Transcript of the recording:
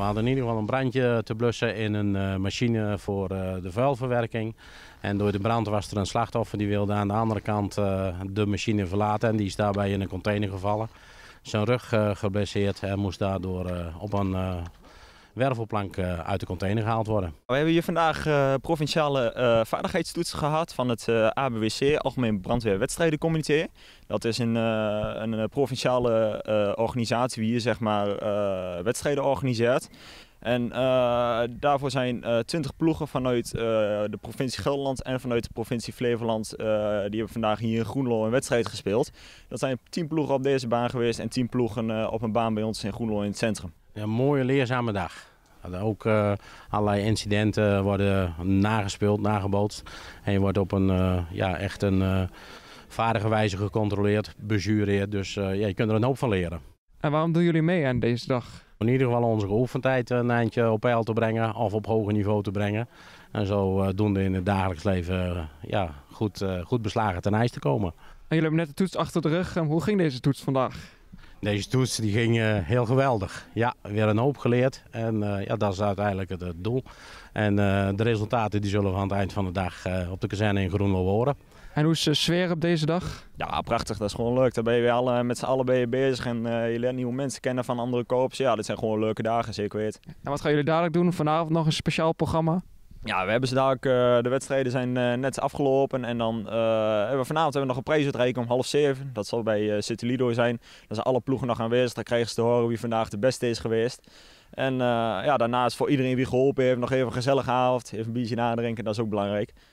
We hadden in ieder geval een brandje te blussen in een eh, machine voor eh, de vuilverwerking. En door de brand was er een slachtoffer die wilde aan de andere kant eh, de machine verlaten. En die is daarbij in een container gevallen. Zijn rug geblesseerd en moest daardoor op een wervelplank eh, uit de container gehaald worden. We hebben hier vandaag eh, provinciale eh, vaardigheidstoets gehad van het ABWC, Algemeen Brandweerwedstrijdencomité. Dat is een, een provinciale organisatie die hier zeg maar wedstrijden organiseert. En daarvoor zijn uh, 20 ploegen vanuit de provincie Gelderland en vanuit de provincie Flevoland. die hebben vandaag hier in Groenlo een wedstrijd gespeeld. Dat zijn tien ploegen op deze baan geweest en 10 ploegen op een baan bij ons in Groenlo in het centrum. Een mooie leerzame dag. Nou, ook eh, allerlei incidenten worden nagespeeld, nagebootst. En je wordt op een eh, ja, echt een eh, vaardige wijze gecontroleerd, bejureerd. Dus ja, je kunt er een hoop van leren. En waarom doen jullie mee aan deze dag? In ieder geval onze geoefendheid een eindje op peil te brengen of op hoger niveau te brengen. En zo doen we in het dagelijks leven ja, goed, goed beslagen ten ijs te komen. En jullie hebben net de toets achter de rug. Hoe ging deze toets vandaag? Deze toets die ging eh, heel geweldig. Ja, weer een hoop geleerd. En eh, ja, dat is uiteindelijk het, doel. En eh, de resultaten die zullen we aan het eind van de dag op de kazerne in Groenlo horen. En hoe is de sfeer op deze dag? Ja, prachtig. Dat is gewoon leuk. Daar ben je weer alle, met z'n allen ben je bezig en je leert nieuwe mensen kennen van andere koops. Ja, dit zijn gewoon leuke dagen, zeker weten. En wat gaan jullie dadelijk doen? Vanavond nog een speciaal programma? Ja, we hebben ze eh, de wedstrijden zijn eh, net afgelopen en dan eh, hebben we vanavond hebben we nog een prijsuitreiking om half zeven. Dat zal bij City Lido zijn. Dan zijn alle ploegen nog aanwezig, dan krijgen ze te horen wie vandaag de beste is geweest. En ja, daarnaast voor iedereen wie geholpen heeft, nog even een gezellige avond, even een biertje nadrinken, dat is ook belangrijk.